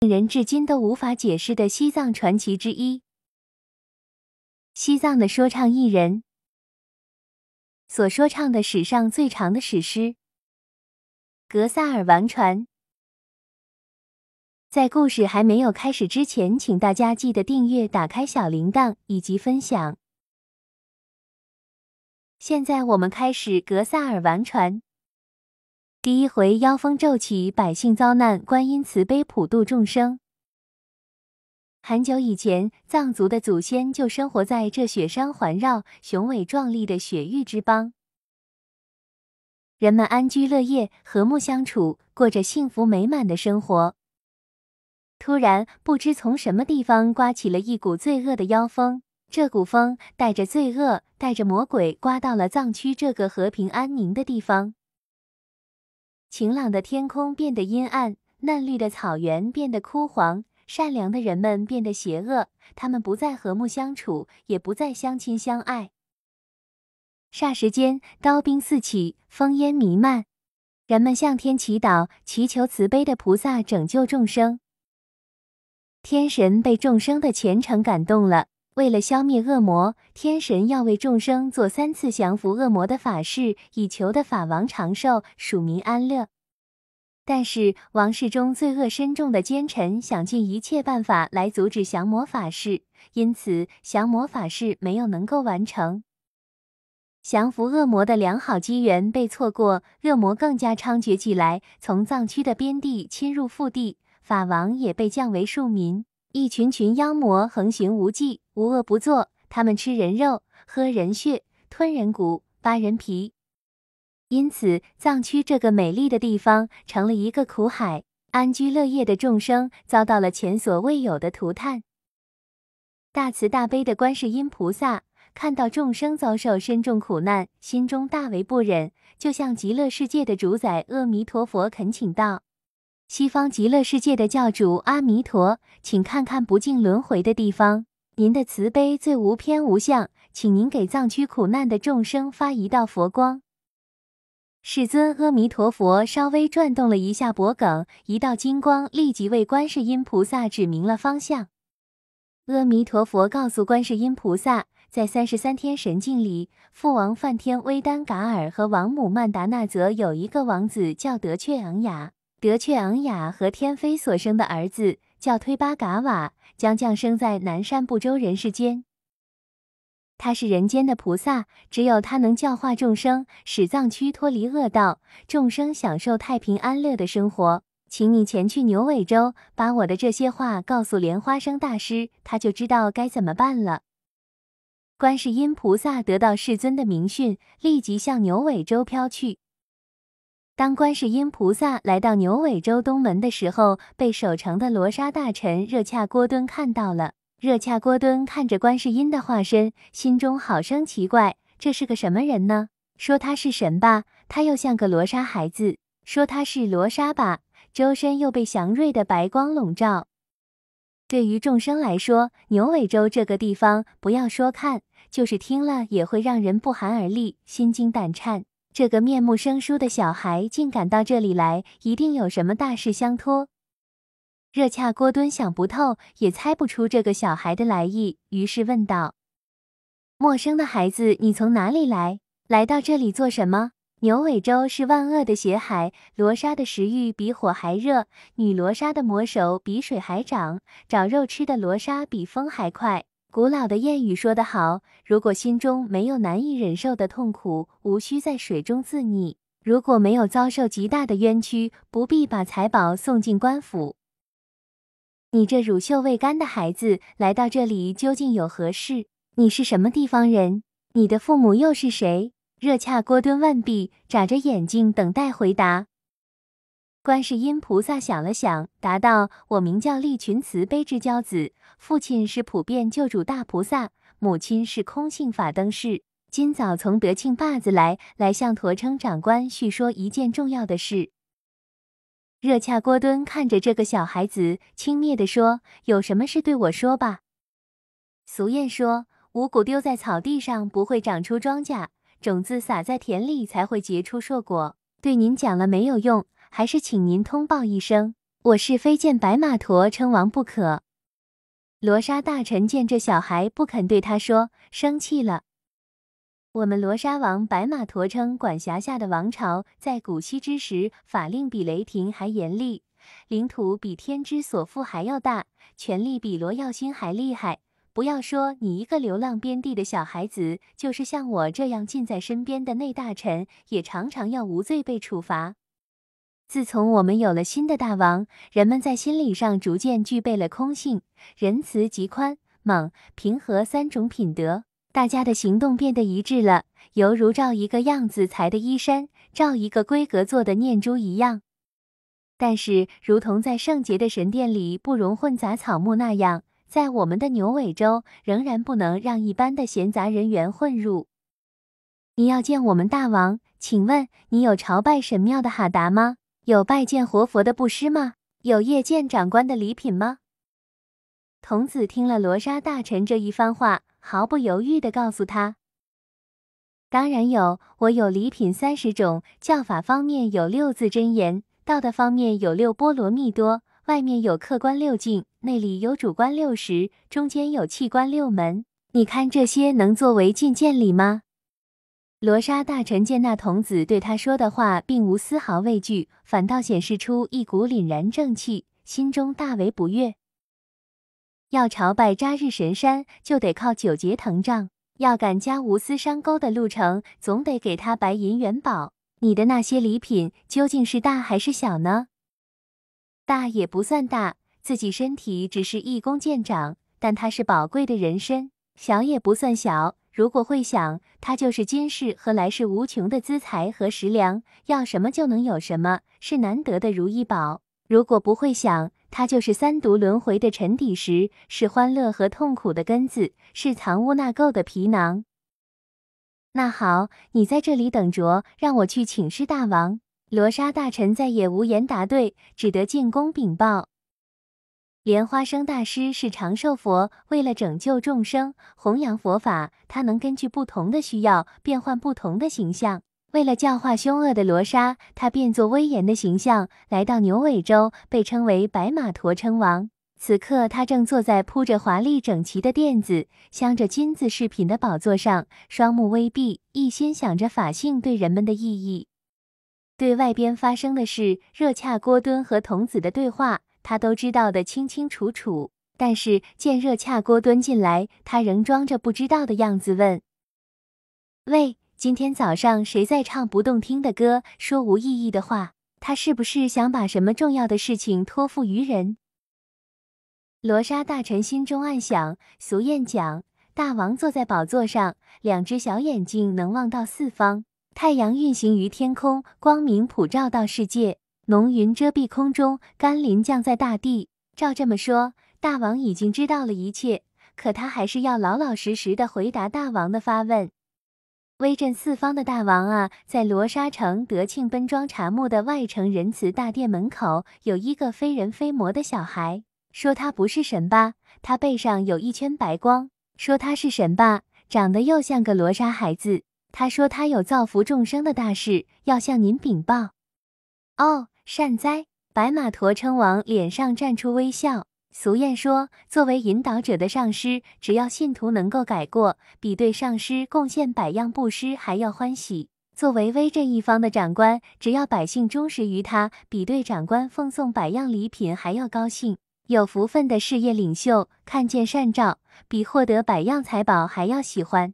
令人至今都无法解释的西藏传奇之一，西藏的说唱艺人所说唱的史上最长的史诗《格萨尔王传》。在故事还没有开始之前，请大家记得订阅、打开小铃铛以及分享。现在我们开始《格萨尔王传》。第一回，妖风骤起，百姓遭难，观音慈悲，普度众生。很久以前，藏族的祖先就生活在这雪山环绕、雄伟壮丽的雪域之邦，人们安居乐业，和睦相处，过着幸福美满的生活。突然，不知从什么地方刮起了一股罪恶的妖风，这股风带着罪恶，带着魔鬼，刮到了藏区这个和平安宁的地方。晴朗的天空变得阴暗，嫩绿的草原变得枯黄，善良的人们变得邪恶，他们不再和睦相处，也不再相亲相爱。霎时间，刀兵四起，烽烟弥漫，人们向天祈祷，祈求慈悲的菩萨拯救众生。天神被众生的虔诚感动了。为了消灭恶魔，天神要为众生做三次降服恶魔的法事，以求得法王长寿、属民安乐。但是王室中罪恶深重的奸臣想尽一切办法来阻止降魔法事，因此降魔法事没有能够完成，降服恶魔的良好机缘被错过，恶魔更加猖獗起来，从藏区的边地侵入腹地，法王也被降为庶民，一群群妖魔横行无忌。无恶不作，他们吃人肉，喝人血，吞人骨，扒人皮，因此藏区这个美丽的地方成了一个苦海，安居乐业的众生遭到了前所未有的涂炭。大慈大悲的观世音菩萨看到众生遭受深重苦难，心中大为不忍，就向极乐世界的主宰阿弥陀佛恳请道：“西方极乐世界的教主阿弥陀，请看看不净轮回的地方。”您的慈悲最无偏无相，请您给藏区苦难的众生发一道佛光。世尊阿弥陀佛，稍微转动了一下脖梗，一道金光立即为观世音菩萨指明了方向。阿弥陀佛告诉观世音菩萨，在三十三天神境里，父王梵天威丹噶尔和王母曼达那则有一个王子叫德雀昂雅，德雀昂雅和天妃所生的儿子。叫推巴嘎瓦将降生在南山不周人世间。他是人间的菩萨，只有他能教化众生，使藏区脱离恶道，众生享受太平安乐的生活。请你前去牛尾洲，把我的这些话告诉莲花生大师，他就知道该怎么办了。观世音菩萨得到世尊的明训，立即向牛尾洲飘去。当观世音菩萨来到牛尾州东门的时候，被守城的罗刹大臣热恰郭敦看到了。热恰郭敦看着观世音的化身，心中好生奇怪，这是个什么人呢？说他是神吧，他又像个罗刹孩子；说他是罗刹吧，周身又被祥瑞的白光笼罩。对于众生来说，牛尾州这个地方，不要说看，就是听了也会让人不寒而栗、心惊胆颤。这个面目生疏的小孩竟敢到这里来，一定有什么大事相托。热恰郭敦想不透，也猜不出这个小孩的来意，于是问道：“陌生的孩子，你从哪里来？来到这里做什么？”牛尾洲是万恶的血海，罗莎的食欲比火还热，女罗莎的魔手比水还长，找肉吃的罗莎比风还快。古老的谚语说得好：如果心中没有难以忍受的痛苦，无需在水中自溺；如果没有遭受极大的冤屈，不必把财宝送进官府。你这乳臭未干的孩子来到这里究竟有何事？你是什么地方人？你的父母又是谁？热恰锅蹲万毕眨着眼睛等待回答。观世音菩萨想了想，答道：“我名叫利群慈，悲之骄子，父亲是普遍救主大菩萨，母亲是空性法灯士。今早从德庆坝子来，来向陀称长官叙说一件重要的事。”热恰郭敦看着这个小孩子，轻蔑地说：“有什么事对我说吧。”俗谚说：“五谷丢在草地上不会长出庄稼，种子撒在田里才会结出硕果。对您讲了没有用。”还是请您通报一声，我是非见白马驼称王不可。罗刹大臣见这小孩不肯对他说，生气了。我们罗刹王白马驼称管辖下的王朝，在古稀之时，法令比雷霆还严厉，领土比天之所覆还要大，权力比罗耀星还厉害。不要说你一个流浪边地的小孩子，就是像我这样近在身边的内大臣，也常常要无罪被处罚。自从我们有了新的大王，人们在心理上逐渐具备了空性、仁慈及宽猛平和三种品德，大家的行动变得一致了，犹如照一个样子裁的衣衫，照一个规格做的念珠一样。但是，如同在圣洁的神殿里不容混杂草木那样，在我们的牛尾洲仍然不能让一般的闲杂人员混入。你要见我们大王，请问你有朝拜神庙的哈达吗？有拜见活佛的布施吗？有谒见长官的礼品吗？童子听了罗刹大臣这一番话，毫不犹豫地告诉他：“当然有，我有礼品三十种，教法方面有六字真言，道德方面有六波罗蜜多，外面有客观六境，内里有主观六十，中间有器官六门。你看这些能作为觐见礼吗？”罗刹大臣见那童子对他说的话并无丝毫畏惧，反倒显示出一股凛然正气，心中大为不悦。要朝拜扎日神山，就得靠九节藤杖；要赶加无斯山沟的路程，总得给他白银元宝。你的那些礼品究竟是大还是小呢？大也不算大，自己身体只是一公见长，但它是宝贵的人参；小也不算小。如果会想，它就是今世和来世无穷的资财和食粮，要什么就能有什么，是难得的如意宝；如果不会想，它就是三毒轮回的沉底石，是欢乐和痛苦的根子，是藏污纳垢的皮囊。那好，你在这里等着，让我去请示大王。罗刹大臣再也无言答对，只得进宫禀报。莲花生大师是长寿佛，为了拯救众生、弘扬佛法，他能根据不同的需要变换不同的形象。为了教化凶恶的罗刹，他变作威严的形象来到牛尾洲，被称为白马驮称王。此刻，他正坐在铺着华丽整齐的垫子、镶着金子饰品的宝座上，双目微闭，一心想着法性对人们的意义。对外边发生的事，热洽郭敦和童子的对话。他都知道的清清楚楚，但是见热恰锅端进来，他仍装着不知道的样子问：“喂，今天早上谁在唱不动听的歌，说无意义的话？他是不是想把什么重要的事情托付于人？”罗莎大臣心中暗想：俗谚讲，大王坐在宝座上，两只小眼睛能望到四方；太阳运行于天空，光明普照到世界。浓云遮蔽空中，甘霖降在大地。照这么说，大王已经知道了一切，可他还是要老老实实的回答大王的发问。威震四方的大王啊，在罗沙城德庆奔庄茶木的外城仁慈大殿门口，有一个非人非魔的小孩。说他不是神吧，他背上有一圈白光；说他是神吧，长得又像个罗沙孩子。他说他有造福众生的大事要向您禀报。哦。善哉，白马驮称王，脸上绽出微笑。俗谚说，作为引导者的上师，只要信徒能够改过，比对上师贡献百样布施还要欢喜；作为威震一方的长官，只要百姓忠实于他，比对长官奉送百样礼品还要高兴。有福分的事业领袖看见善兆，比获得百样财宝还要喜欢。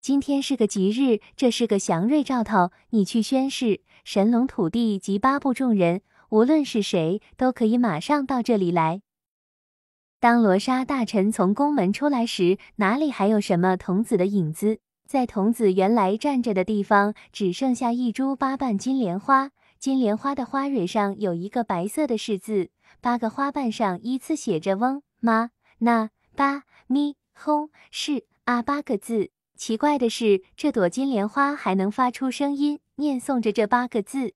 今天是个吉日，这是个祥瑞兆头，你去宣誓。神龙、土地及八部众人，无论是谁，都可以马上到这里来。当罗刹大臣从宫门出来时，哪里还有什么童子的影子？在童子原来站着的地方，只剩下一株八瓣金莲花。金莲花的花蕊上有一个白色的“是”字，八个花瓣上依次写着“嗡、嘛、那、八、咪、轰、是、阿”八个字。奇怪的是，这朵金莲花还能发出声音，念诵着这八个字：“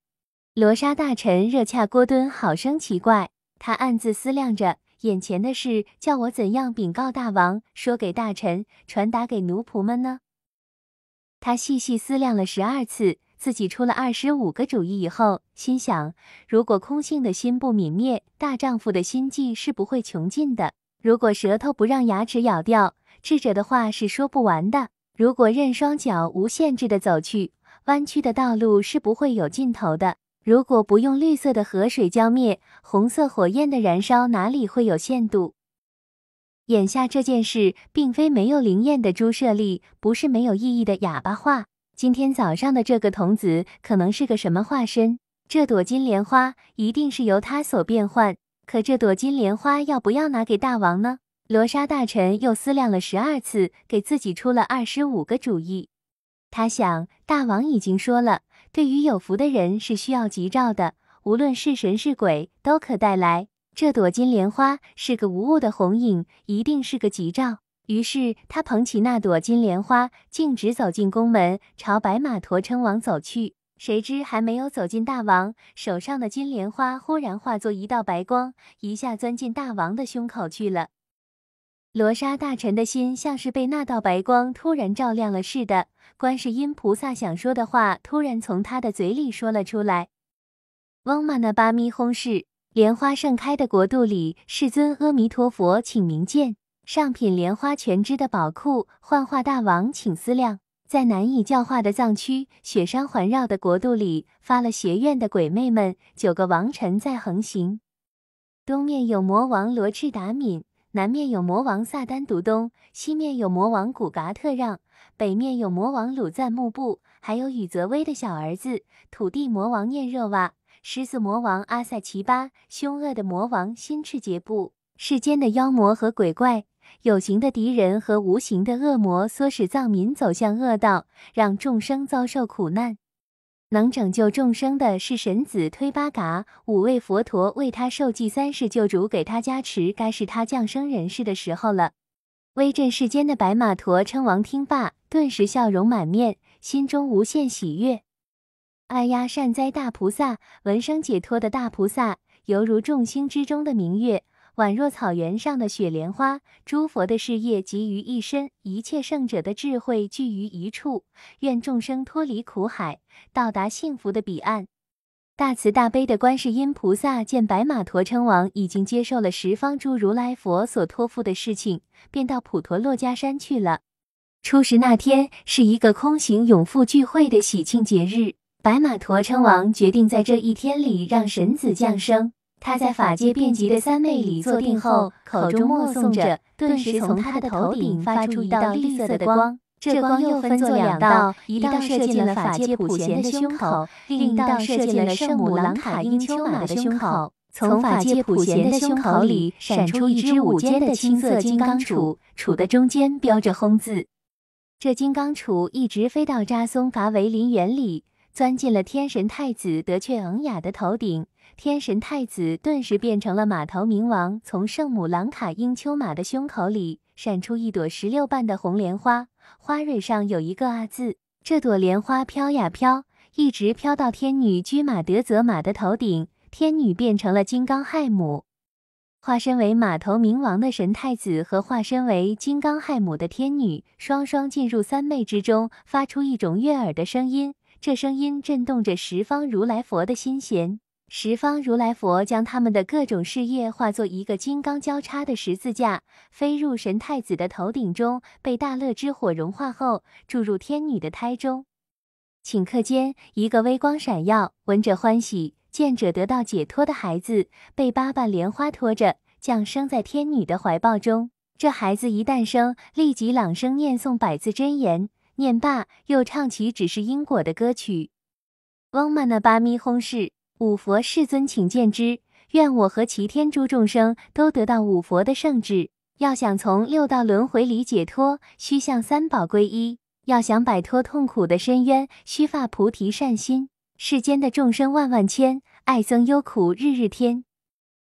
罗刹大臣热恰郭敦”。好生奇怪，他暗自思量着眼前的事，叫我怎样禀告大王，说给大臣，传达给奴仆们呢？他细细思量了十二次，自己出了二十五个主意以后，心想：如果空性的心不泯灭，大丈夫的心计是不会穷尽的；如果舌头不让牙齿咬掉，智者的话是说不完的。如果任双脚无限制的走去，弯曲的道路是不会有尽头的。如果不用绿色的河水浇灭红色火焰的燃烧，哪里会有限度？眼下这件事，并非没有灵验的猪舍力，不是没有意义的哑巴话。今天早上的这个童子，可能是个什么化身？这朵金莲花，一定是由他所变换。可这朵金莲花，要不要拿给大王呢？罗莎大臣又思量了十二次，给自己出了二十五个主意。他想，大王已经说了，对于有福的人是需要吉兆的，无论是神是鬼都可带来。这朵金莲花是个无物的红影，一定是个吉兆。于是他捧起那朵金莲花，径直走进宫门，朝白马驮称王走去。谁知还没有走进大王，手上的金莲花忽然化作一道白光，一下钻进大王的胸口去了。罗刹大臣的心像是被那道白光突然照亮了似的，观世音菩萨想说的话突然从他的嘴里说了出来：“嗡嘛呢叭咪轰是，莲花盛开的国度里，世尊阿弥陀佛，请明鉴。上品莲花全知的宝库，幻化大王，请思量。在难以教化的藏区，雪山环绕的国度里，发了邪愿的鬼魅们，九个王臣在横行。东面有魔王罗赤达敏。”南面有魔王萨丹独东，西面有魔王古嘎特让，北面有魔王鲁赞幕布，还有宇泽威的小儿子土地魔王念热瓦，狮子魔王阿塞奇巴，凶恶的魔王新赤杰布。世间的妖魔和鬼怪，有形的敌人和无形的恶魔，唆使藏民走向恶道，让众生遭受苦难。能拯救众生的是神子推八嘎，五位佛陀为他受记，三世救主给他加持，该是他降生人世的时候了。威震世间的白马陀称王，听罢顿时笑容满面，心中无限喜悦。哎呀，善哉大菩萨，闻声解脱的大菩萨，犹如众星之中的明月。宛若草原上的雪莲花，诸佛的事业集于一身，一切圣者的智慧聚于一处。愿众生脱离苦海，到达幸福的彼岸。大慈大悲的观世音菩萨见白马驮称王已经接受了十方诸如来佛所托付的事情，便到普陀洛迦山去了。初十那天是一个空行永复聚会的喜庆节日，白马驮称王决定在这一天里让神子降生。他在法界遍及的三昧里坐定后，口中默诵着，顿时从他的头顶发出一道绿色的光。这光又分作两道，一道射进了法界普贤的胸口，另一道射进了圣母朗卡英丘玛的胸口。从法界普贤的胸口里闪出一只舞尖的青色金刚杵，杵的中间标着轰”字。这金刚杵一直飞到扎松噶维林园里。钻进了天神太子德雀昂雅的头顶，天神太子顿时变成了马头冥王。从圣母朗卡英丘玛的胸口里闪出一朵石榴瓣的红莲花，花蕊上有一个阿字。这朵莲花飘呀飘，一直飘到天女居马德泽玛的头顶，天女变成了金刚亥母。化身为马头冥王的神太子和化身为金刚亥母的天女，双双进入三昧之中，发出一种悦耳的声音。这声音震动着十方如来佛的心弦，十方如来佛将他们的各种事业化作一个金刚交叉的十字架，飞入神太子的头顶中，被大乐之火融化后注入天女的胎中。顷刻间，一个微光闪耀、闻者欢喜、见者得到解脱的孩子被八瓣莲花托着降生在天女的怀抱中。这孩子一诞生，立即朗声念诵百字真言。念罢，又唱起只是因果的歌曲。嗡嘛呢叭咪哄是五佛世尊，请见之。愿我和齐天诸众生都得到五佛的圣旨。要想从六道轮回里解脱，需向三宝皈依；要想摆脱痛苦的深渊，须发菩提善心。世间的众生万万千，爱憎忧苦日日添。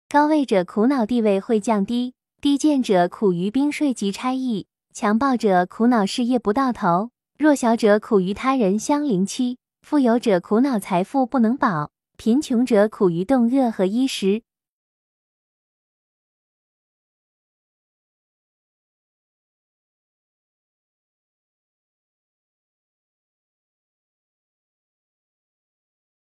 高位者苦恼地位会降低，低贱者苦于兵税及差役。强暴者苦恼事业不到头，弱小者苦于他人相凌欺，富有者苦恼财富不能保，贫穷者苦于冻饿和衣食。